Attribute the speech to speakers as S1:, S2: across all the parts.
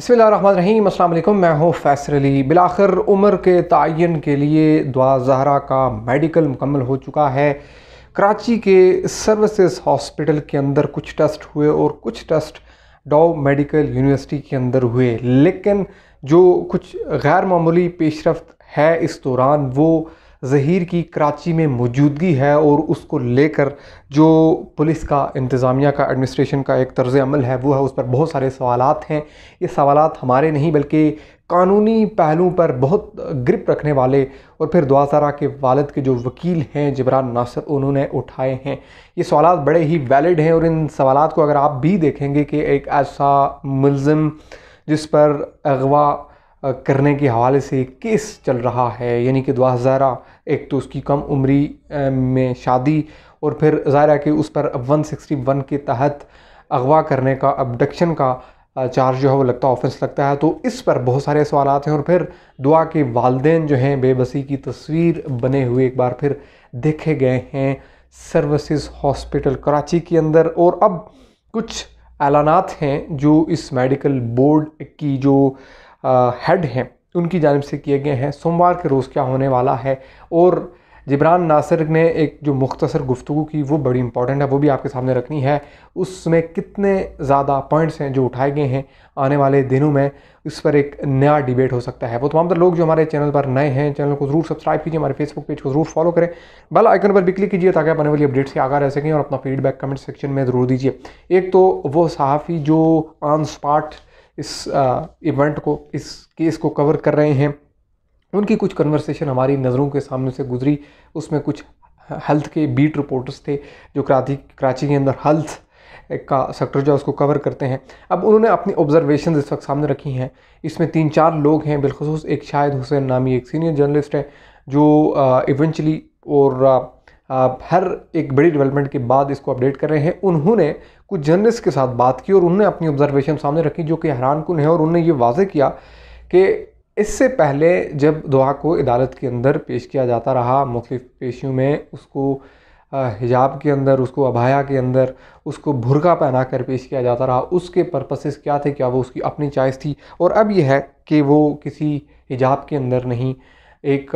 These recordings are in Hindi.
S1: बसमीम अल्लाम मैं हूँ फैसर अली आखिर उम्र के तयन के लिए दुआ जहरा का मेडिकल मुकम्मल हो चुका है कराची के सर्विसेज हॉस्पिटल के अंदर कुछ टेस्ट हुए और कुछ टेस्ट डाओ मेडिकल यूनिवर्सिटी के अंदर हुए लेकिन जो कुछ गैर मामूली पेशरफ है इस दौरान वो जहीर की कराची में मौजूदगी है और उसको लेकर जो पुलिस का इंतज़ामिया का एडमिनिस्ट्रेशन का एक तर्ज अमल है वो है उस पर बहुत सारे सवाल हैं ये सवाल हमारे नहीं बल्कि कानूनी पहलुओं पर बहुत ग्रिप रखने वाले और फिर दुआसारा के वालद के जो वकील हैं जबरान नासर उन्होंने उठाए हैं ये सवाल बड़े ही वैलिड हैं और इन सवाल को अगर आप भी देखेंगे कि एक ऐसा मुलम जिस पर अगवा करने के हवाले से केस चल रहा है यानी कि दो ज़ारा एक तो उसकी कम उम्री में शादी और फिर ज़ाहिर कि उस पर 161 के तहत अगवा करने का अबडक्शन का चार्ज जो है वो लगता है ऑफेंस लगता है तो इस पर बहुत सारे सवाल आते हैं और फिर दुआ के वालदेन जो हैं बेबसी की तस्वीर बने हुए एक बार फिर देखे गए हैं सर्विसेज हॉस्पिटल कराची के अंदर और अब कुछ ऐलानात हैं जो इस मेडिकल बोर्ड की जो हेड हैं उनकी जानब से किए गए हैं सोमवार के रोज़ क्या होने वाला है और जबरान नासिर ने एक जो मुख्तसर गुफ्तु की वो बड़ी इंपॉर्टेंट है वो भी आपके सामने रखनी है उसमें कितने ज़्यादा पॉइंट्स हैं जो उठाए गए हैं आने वाले दिनों में इस पर एक नया डिबेट हो सकता है वो तमाम तर लोग जो हमारे चैनल पर नए हैं चैनल को ज़रूर सब्सक्राइब कीजिए हमारे फेसबुक पेज को ज़रूर फॉलो करें बल आइकन पर भी क्लिक कीजिए ताकि आप आने वाली अपडेट्स से आगा रह सकें और अपना फीडबैक कमेंट सेक्शन में ज़रूर दीजिए एक तो वो सहाफ़ी जो ऑन स्पॉट इस इवेंट को इस केस को कवर कर रहे हैं उनकी कुछ कन्वर्सेशन हमारी नज़रों के सामने से गुजरी उसमें कुछ हेल्थ के बीट रिपोर्टर्स थे जो कराची कराची के अंदर हेल्थ का सेक्टर जो है उसको कवर करते हैं अब उन्होंने अपनी ऑब्जर्वेशन इस वक्त सामने रखी हैं इसमें तीन चार लोग हैं बिलखसूस एक शाहिद हुसैन नामी एक सीनियर जर्नलिस्ट हैं जो इवेंचुअली और हर एक बड़ी डेवलपमेंट के बाद इसको अपडेट कर रहे हैं उन्होंने कुछ जर्नलिस्ट के साथ बात की और उन्होंने अपनी ऑब्जर्वेशन सामने रखी जो कि हैरान कन है और उन्होंने ये वाजे किया कि इससे पहले जब दुआ को अदालत के अंदर पेश किया जाता रहा मुख्तफ पेशियों में उसको हिजाब के अंदर उसको अभाया के अंदर उसको भुरका पहना कर पेश किया जाता रहा उसके पर्पसेस क्या थे क्या वो उसकी अपनी चॉइस थी और अब यह है कि वो किसी हिजाब के अंदर नहीं एक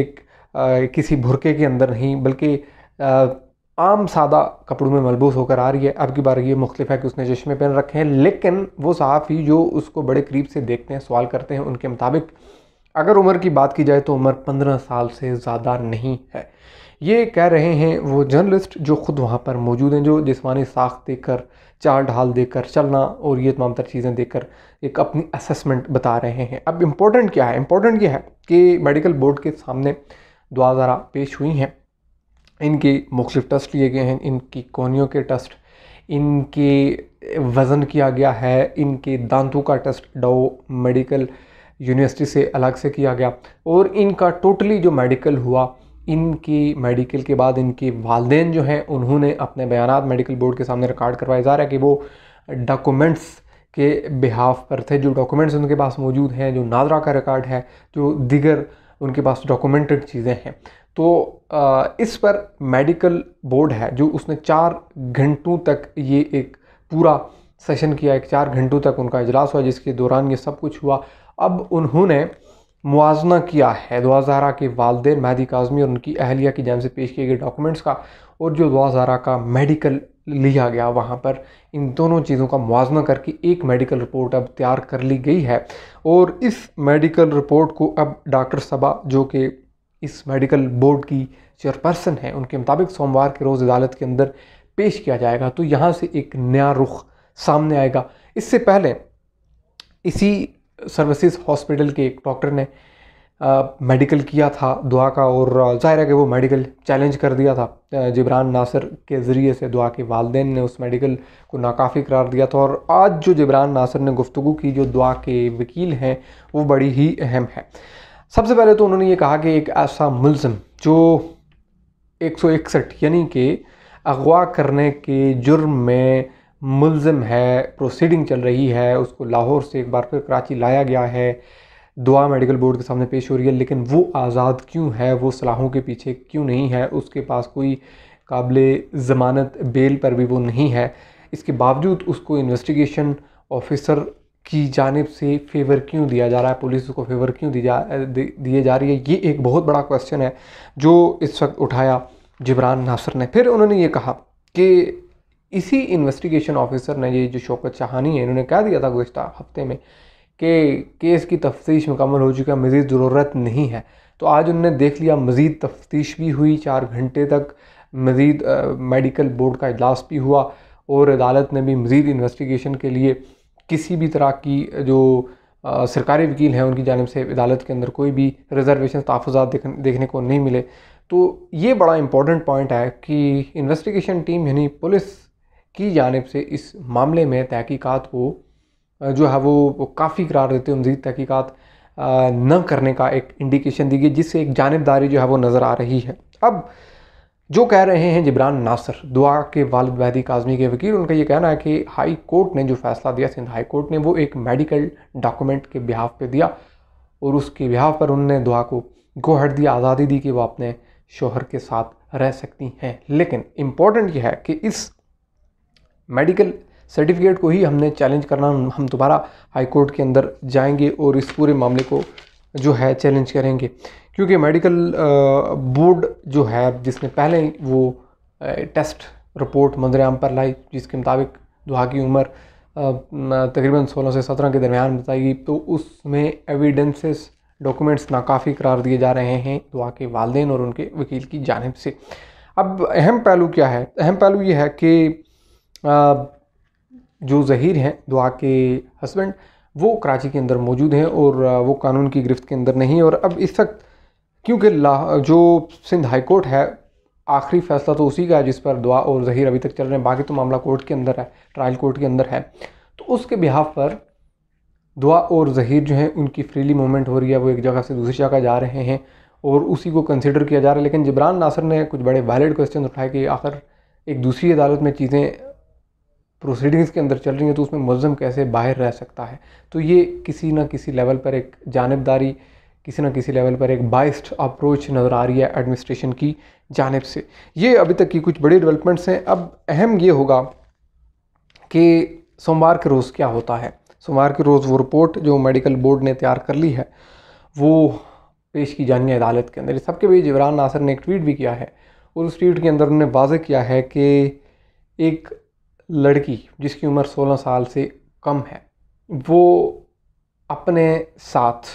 S1: एक किसी भुरके के अंदर नहीं बल्कि आम सादा कपड़ों में मलबूस होकर आ रही है अब की बार ये मुख्तफ है कि उसने चश्मे पहन रखे हैं लेकिन वो सहाफ़ी जो उसको बड़े करीब से देखते हैं सवाल करते हैं उनके मुताबिक अगर उम्र की बात की जाए तो उम्र पंद्रह साल से ज़्यादा नहीं है ये कह रहे हैं वो जर्नलिस्ट जो ख़ुद वहाँ पर मौजूद हैं जो जिसमानी साख देकर चाल ढाल देकर चलना और ये तमाम तर चीज़ें देकर एक अपनी असेसमेंट बता रहे हैं अब इम्पोर्टेंट क्या है इम्पोर्टेंट यह है कि मेडिकल बोर्ड के सामने द्वारा पेश हुई हैं इनके मुख्तफ टेस्ट लिए गए हैं इनकी कोनियों के टेस्ट इनके वज़न किया गया है इनके दांतों का टेस्ट डाओ मेडिकल यूनिवर्सिटी से अलग से किया गया और इनका टोटली जो मेडिकल हुआ इनकी मेडिकल के बाद इनके वालदेन जो हैं उन्होंने अपने बयान मेडिकल बोर्ड के सामने रिकॉर्ड करवाए जा रहा है कि वो डॉक्यूमेंट्स के बिहाफ पर थे जो डॉक्यूमेंट्स उनके पास मौजूद हैं जो नादरा का रिकॉर्ड है जो दिगर उनके पास डॉक्यूमेंटेड चीज़ें हैं तो इस पर मेडिकल बोर्ड है जो उसने चार घंटों तक ये एक पूरा सेशन किया एक चार घंटों तक उनका इजलास हुआ जिसके दौरान ये सब कुछ हुआ अब उन्होंने मुआजना किया है दुआ जहरा के वालदे महदी काजमी और उनकी अहलिया की जान से पेश किए गए डॉक्यूमेंट्स का और जो दुआ जहरा का मेडिकल लिया गया वहाँ पर इन दोनों चीज़ों का मुआजना करके एक मेडिकल रिपोर्ट अब तैयार कर ली गई है और इस मेडिकल रिपोर्ट को अब डॉक्टर सबा जो कि इस मेडिकल बोर्ड की चेयरपर्सन है उनके मुताबिक सोमवार के रोज़ अदालत के अंदर पेश किया जाएगा तो यहाँ से एक नया रुख सामने आएगा इससे पहले इसी सर्विसेज हॉस्पिटल के एक डॉक्टर ने मेडिकल किया था दुआ का और ज़ाहिर है कि वो मेडिकल चैलेंज कर दिया था जबरान नासिर के ज़रिए से दुआ के वालदे ने उस मेडिकल को नाकाफ़ी करार दिया था और आज जो जबरान नासर ने गुफ्तु की जो दुआ के वकील हैं वो बड़ी ही अहम है सबसे पहले तो उन्होंने ये कहा कि एक ऐसा मुलम जो एक सौ इकसठ यानी कि अगवा करने के जुर्म में मुलम है प्रोसीडिंग चल रही है उसको लाहौर से एक बार फिर कराची लाया गया है दुआ मेडिकल बोर्ड के सामने पेश हो रही है लेकिन वो आज़ाद क्यों है वो सलाहों के पीछे क्यों नहीं है उसके पास कोई काबिल ज़मानत बेल पर भी वो नहीं है इसके बावजूद उसको इन्वेस्टिगेशन ऑफिसर की जानब से फेवर क्यों दिया जा रहा है पुलिस को फेवर क्यों दी जा दिए जा रही है ये एक बहुत बड़ा क्वेश्चन है जो इस वक्त उठाया जिबरान नासर ने फिर उन्होंने ये कहा कि इसी इन्वेस्टिगेशन ऑफिसर ने ये जो शौकत चाहानी है इन्होंने कह दिया था गुज्त हफ्ते में कि केस की तफ्तीश मुकम्मल हो चुकी है मज़ीद ज़रूरत नहीं है तो आज उनने देख लिया मज़ीद तफ्तीश भी हुई चार घंटे तक मज़ीद मेडिकल बोर्ड का अजलास भी हुआ और अदालत ने भी मज़ीद इन्वेस्टिगेशन के लिए किसी भी तरह की जो आ, सरकारी वकील हैं उनकी जानब से अदालत के अंदर कोई भी रिजर्वेशन तहफ़ात देख, देखने को नहीं मिले तो ये बड़ा इंपॉर्टेंट पॉइंट है कि इन्वेस्टिगेशन टीम यानी पुलिस की जानब से इस मामले में तहकीकात को जो है वो काफ़ी करार देते हैं मजीद तहकीक़ात न करने का एक इंडिकेशन दी गई जिससे एक जानबदारी जो है वो नज़र आ रही है अब जो कह रहे हैं जबरान नासर दुआ के वालद वहदी काजमी के वकील उनका ये कहना है कि हाई कोर्ट ने जो फ़ैसला दिया सिंध हाई कोर्ट ने वो एक मेडिकल डॉक्यूमेंट के बिहाफ पे दिया और उसके बिहाफ पर उनने दुआ को गोहट दिया आज़ादी दी कि वो अपने शोहर के साथ रह सकती हैं लेकिन इम्पोर्टेंट यह है कि इस मेडिकल सर्टिफिकेट को ही हमने चैलेंज करना हम दोबारा हाई कोर्ट के अंदर जाएंगे और इस पूरे मामले को जो है चैलेंज करेंगे क्योंकि मेडिकल बोर्ड जो है जिसने पहले वो टेस्ट रिपोर्ट मंजरेआम पर लाई जिसके मुताबिक दुहा की उम्र तकरीबन 16 से 17 के दरमियान बताई तो उसमें एविडेंसेस डॉक्यूमेंट्स नाकाफ़ी करार दिए जा रहे हैं दुआ के वालदे और उनके वकील की जानब से अब अहम पहलू क्या है अहम पहलू ये है कि जो ज़हीर हैं दुआ के हस्बैंड वो कराची के अंदर मौजूद हैं और वो कानून की गिरफ्त के अंदर नहीं है और अब इस वक्त क्योंकि जो सिंध हाई कोर्ट है आखिरी फैसला तो उसी का है जिस पर दुआ और जहीर अभी तक चल रहे हैं बाकी तो मामला कोर्ट के अंदर है ट्रायल कोर्ट के अंदर है तो उसके बिहाफ़ पर दुआ और जहीर जो हैं उनकी फ्रीली मूवमेंट हो रही है वो एक जगह से दूसरी जगह जा रहे हैं और उसी को कंसिडर किया जा रहा है लेकिन जबरान नासर ने कुछ बड़े वैलिड क्वेश्चन उठाए कि आखिर एक दूसरी अदालत में चीज़ें प्रोसीडिंग्स के अंदर चल रही हैं तो उसमें मुलम कैसे बाहर रह सकता है तो ये किसी ना किसी लेवल पर एक जानबदारी किसी ना किसी लेवल पर एक बाइस्ड अप्रोच नज़र आ रही है एडमिनिस्ट्रेशन की जानब से ये अभी तक की कुछ बड़ी डेवलपमेंट्स हैं अब अहम ये होगा कि सोमवार के रोज़ क्या होता है सोमवार के रोज़ वो रिपोर्ट जो मेडिकल बोर्ड ने तैयार कर ली है वो पेश की जानी है अदालत के अंदर इस सबके बीच इमरान नासर ने एक ट्वीट भी किया है और उस ट्वीट के अंदर उन्होंने वाज किया है कि एक लड़की जिसकी उम्र 16 साल से कम है वो अपने साथ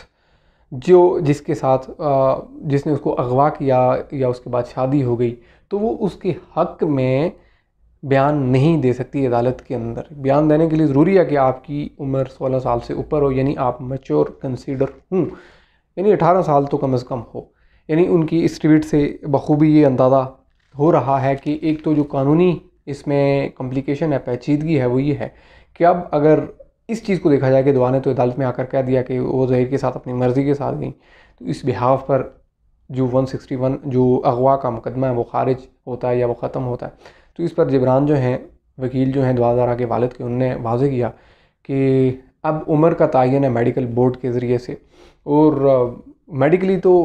S1: जो जिसके साथ जिसने उसको अगवा किया या उसके बाद शादी हो गई तो वो उसके हक में बयान नहीं दे सकती अदालत के अंदर बयान देने के लिए ज़रूरी है कि आपकी उम्र 16 साल से ऊपर हो यानी आप मच्योर कंसीडर हूँ यानी 18 साल तो कम से कम हो यानी उनकी इस ट्वीट से बखूबी ये अंदाज़ा हो रहा है कि एक तो जो कानूनी इसमें कॉम्प्लिकेशन है पैचीदगी है वो ये है कि अब अगर इस चीज़ को देखा जाए कि दुआ ने तो अदालत में आकर कह दिया कि वो जहीर के साथ अपनी मर्ज़ी के साथ गई तो इस बिहाव पर जो 161 जो अगवा का मुकदमा है वो खारिज होता है या वो ख़त्म होता है तो इस पर जबरान जो हैं वकील जो हैं दुआजारा के वालद के उनने वाजे किया कि अब उम्र का तयन है मेडिकल बोर्ड के ज़रिए से और मेडिकली तो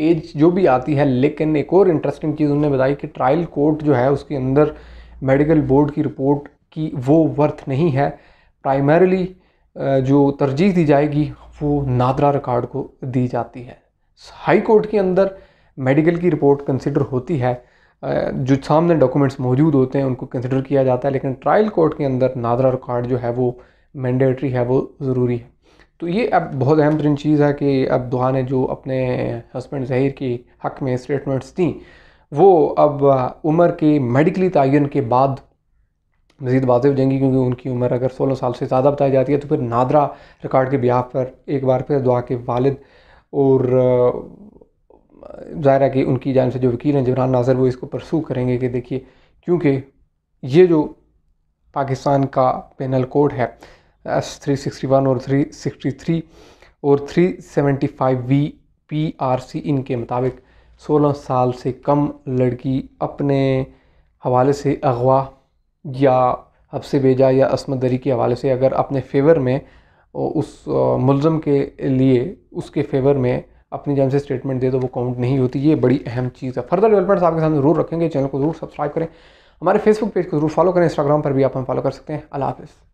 S1: एज जो भी आती है लेकिन एक और इंटरेस्टिंग चीज़ उन्होंने बताई कि ट्रायल कोर्ट जो है उसके अंदर मेडिकल बोर्ड की रिपोर्ट की वो वर्थ नहीं है प्राइमरली जो तरजीह दी जाएगी वो नादरा रिकॉर्ड को दी जाती है हाई कोर्ट के अंदर मेडिकल की रिपोर्ट कंसिडर होती है जो सामने डॉक्यूमेंट्स मौजूद होते हैं उनको कंसिडर किया जाता है लेकिन ट्रायल कोर्ट के अंदर नादरा रिकॉर्ड जो है वो मैंडेटरी है वो ज़रूरी है तो ये अब बहुत अहम तरीन चीज़ है कि अब दुहा ने जो अपने हस्बैंड जहीर की हक़ में स्टेटमेंट्स दी वो अब उम्र के मेडिकली तयन के बाद मज़ीद वाजे हो जाएंगी क्योंकि उनकी उम्र अगर सोलह साल से ज़्यादा बताई जाती है तो फिर नादरा रिकॉर्ड के ब्याह पर एक बार फिर दुआ के वालिद और ज़ाहिर है कि उनकी जान से जो वकील हैं जबरान नाजर वो इसको परसू करेंगे कि देखिए क्योंकि ये जो पाकिस्तान का पेनल कोड है एस थ्री सिक्सटी वन और थ्री सिक्सटी थ्री और three seventy five V P R C इनके मुताबिक सोलह साल से कम लड़की अपने हवाले से अगवा या हबसे बेजा या असमत दरी के हवाले से अगर अपने फेवर में उस मुलम के लिए उसके फेवर में अपनी जान से स्टेटमेंट दे तो वो काउंट नहीं होती ये बड़ी अहम चीज़ है फर्दर डेवलपमेंट्स आपके सामने ज़रूर रखेंगे चैनल को ज़रूर सब्सक्राइब करें हमारे फेसबुक पेज को ज़रूर फॉलो करें इंस्टाग्राम पर भी आप हम फॉलो कर सकते हैं अल्लाह हाफ